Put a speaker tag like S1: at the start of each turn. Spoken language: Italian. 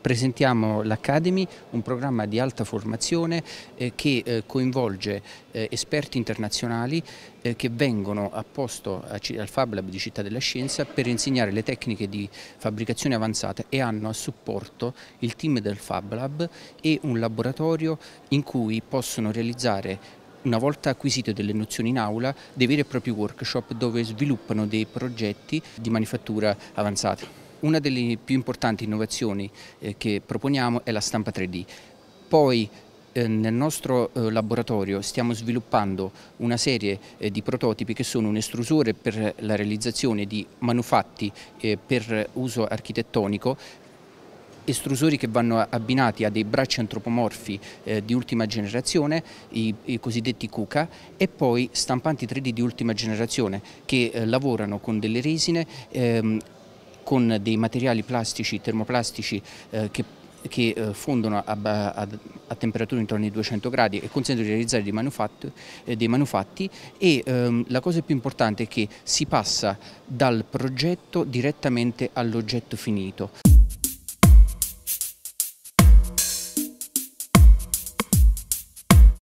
S1: Presentiamo l'Academy, un programma di alta formazione eh, che eh, coinvolge eh, esperti internazionali eh, che vengono a posto a, al Fab Lab di Città della Scienza per insegnare le tecniche di fabbricazione avanzata e hanno a supporto il team del Fab Lab e un laboratorio in cui possono realizzare una volta acquisite delle nozioni in aula, dei veri e propri workshop dove sviluppano dei progetti di manifattura avanzata. Una delle più importanti innovazioni eh, che proponiamo è la stampa 3D. Poi eh, nel nostro eh, laboratorio stiamo sviluppando una serie di prototipi che sono un estrusore per la realizzazione di manufatti per uso architettonico estrusori che vanno abbinati a dei bracci antropomorfi eh, di ultima generazione, i, i, cosiddetti cuca, e poi stampanti 3D di ultima generazione che eh, lavorano con delle resine ehm, con dei materiali plastici, termoplastici eh, che, che eh, fondono a, a, a, temperatura intorno ai 200 gradi e consentono di realizzare dei manufatti, eh, dei manufatti e ehm, la cosa più importante è che si passa dal progetto direttamente all'oggetto finito,